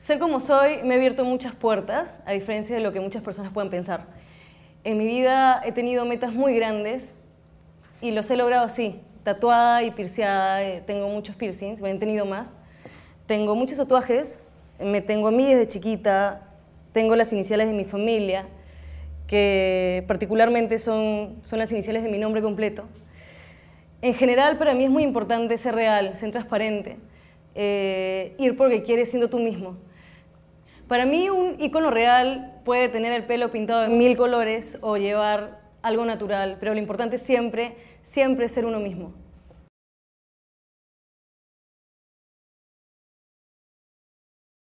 Ser como soy me ha abierto muchas puertas, a diferencia de lo que muchas personas pueden pensar. En mi vida he tenido metas muy grandes y los he logrado así, tatuada y pierciada. Eh, tengo muchos piercings, me han tenido más. Tengo muchos tatuajes, me tengo a mí desde chiquita, tengo las iniciales de mi familia, que particularmente son, las iniciales de mi nombre completo. En general, para mí es muy importante ser real, ser transparente, eh, ir porque quieres siendo tú mismo. Para mí un icono real puede tener el pelo pintado en mil colores o llevar algo natural, pero lo importante siempre, siempre es ser uno mismo.